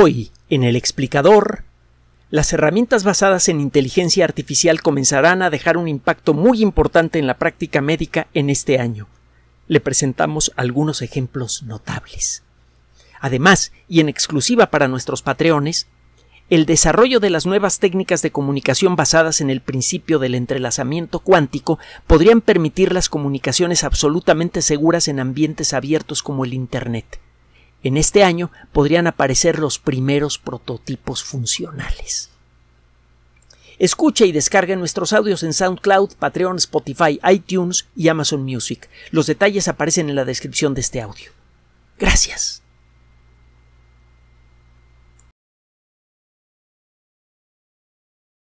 Hoy, en el explicador, las herramientas basadas en inteligencia artificial comenzarán a dejar un impacto muy importante en la práctica médica en este año. Le presentamos algunos ejemplos notables. Además, y en exclusiva para nuestros patreones, el desarrollo de las nuevas técnicas de comunicación basadas en el principio del entrelazamiento cuántico podrían permitir las comunicaciones absolutamente seguras en ambientes abiertos como el Internet. En este año podrían aparecer los primeros prototipos funcionales. Escuche y descargue nuestros audios en SoundCloud, Patreon, Spotify, iTunes y Amazon Music. Los detalles aparecen en la descripción de este audio. Gracias.